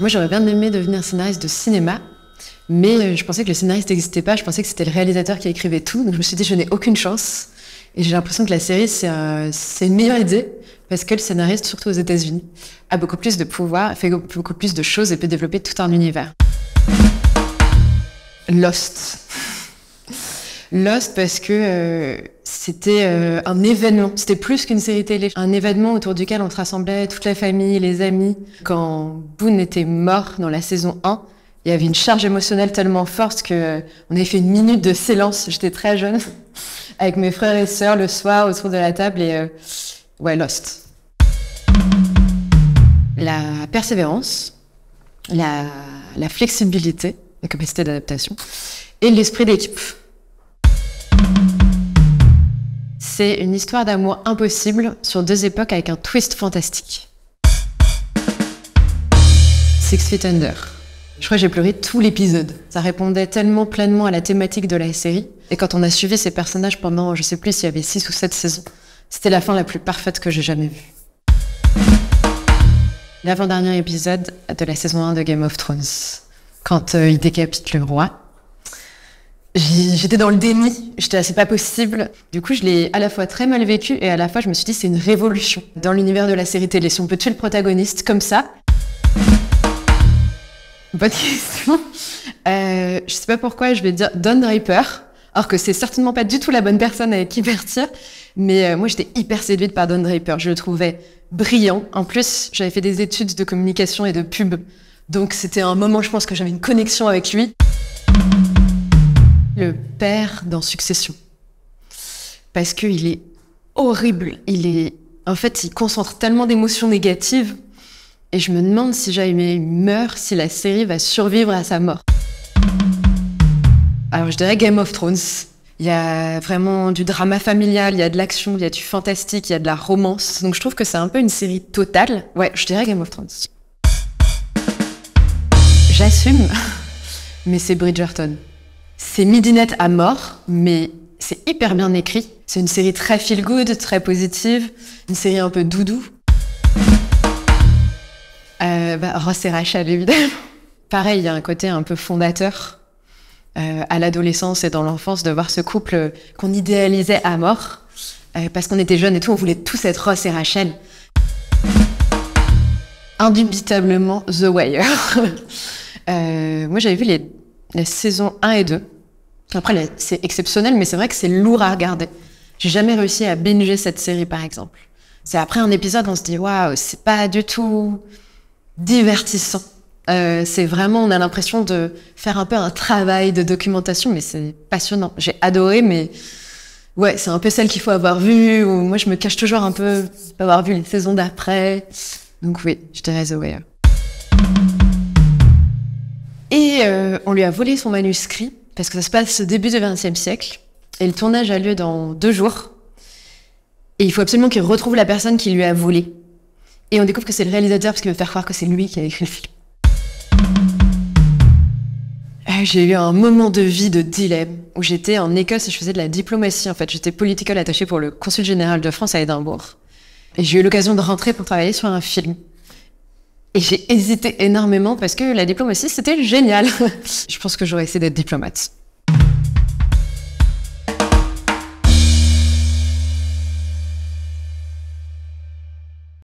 Moi, j'aurais bien aimé devenir scénariste de cinéma, mais euh, je pensais que le scénariste n'existait pas. Je pensais que c'était le réalisateur qui écrivait tout. Donc, je me suis dit, je n'ai aucune chance. Et j'ai l'impression que la série, c'est une meilleure idée parce que le scénariste, surtout aux États-Unis, a beaucoup plus de pouvoir, fait beaucoup plus de choses et peut développer tout un univers. Lost. Lost parce que euh, c'était euh, un événement. C'était plus qu'une série télé. Un événement autour duquel on se rassemblait toute la famille, les amis. Quand Boone était mort dans la saison 1, il y avait une charge émotionnelle tellement forte que euh, on avait fait une minute de silence. J'étais très jeune avec mes frères et sœurs le soir autour de la table et ouais, Lost. La persévérance, la, la flexibilité, la capacité d'adaptation et l'esprit d'équipe. C'est une histoire d'amour impossible sur deux époques avec un twist fantastique. Six Feet Under. Je crois que j'ai pleuré tout l'épisode. Ça répondait tellement pleinement à la thématique de la série. Et quand on a suivi ces personnages pendant, je sais plus s'il y avait six ou sept saisons, c'était la fin la plus parfaite que j'ai jamais vue. L'avant-dernier épisode de la saison 1 de Game of Thrones. Quand euh, il décapite le roi, J'étais dans le déni, j'étais c'est pas possible. Du coup, je l'ai à la fois très mal vécu et à la fois je me suis dit c'est une révolution dans l'univers de la série télé. Si on peut tuer le protagoniste comme ça. Bonne question. Euh, je sais pas pourquoi je vais dire Don Draper, alors que c'est certainement pas du tout la bonne personne avec qui partir. Mais euh, moi, j'étais hyper séduite par Don Draper. Je le trouvais brillant. En plus, j'avais fait des études de communication et de pub. Donc c'était un moment, je pense, que j'avais une connexion avec lui le père dans Succession. Parce qu'il est horrible. Il est, en fait, il concentre tellement d'émotions négatives. Et je me demande si jamais meurt, si la série va survivre à sa mort. Alors je dirais Game of Thrones. Il y a vraiment du drama familial, il y a de l'action, il y a du fantastique, il y a de la romance. Donc je trouve que c'est un peu une série totale. Ouais, je dirais Game of Thrones. J'assume, mais c'est Bridgerton. C'est midinette à mort, mais c'est hyper bien écrit. C'est une série très feel good, très positive, une série un peu doudou. Euh, bah, Ross et Rachel, évidemment. Pareil, il y a un côté un peu fondateur euh, à l'adolescence et dans l'enfance de voir ce couple qu'on idéalisait à mort. Euh, parce qu'on était jeunes et tout, on voulait tous être Ross et Rachel. Indubitablement, The Wire. moi, j'avais vu les les saison 1 et 2. Après, c'est exceptionnel, mais c'est vrai que c'est lourd à regarder. J'ai jamais réussi à binger cette série, par exemple. C'est après un épisode, on se dit, waouh, c'est pas du tout divertissant. Euh, c'est vraiment, on a l'impression de faire un peu un travail de documentation, mais c'est passionnant. J'ai adoré, mais ouais, c'est un peu celle qu'il faut avoir vue, ou moi je me cache toujours un peu d'avoir vu les saisons d'après. Donc oui, je dirais The Wire. Et euh, on lui a volé son manuscrit, parce que ça se passe au début du XXe siècle, et le tournage a lieu dans deux jours. Et il faut absolument qu'il retrouve la personne qui lui a volé. Et on découvre que c'est le réalisateur, parce qu'il veut faire croire que c'est lui qui a écrit le film. Ah, j'ai eu un moment de vie de dilemme où j'étais en Écosse et je faisais de la diplomatie en fait. J'étais political attachée pour le consul général de France à Édimbourg. Et j'ai eu l'occasion de rentrer pour travailler sur un film et j'ai hésité énormément parce que la diplomatie, c'était génial. je pense que j'aurais essayé d'être diplomate.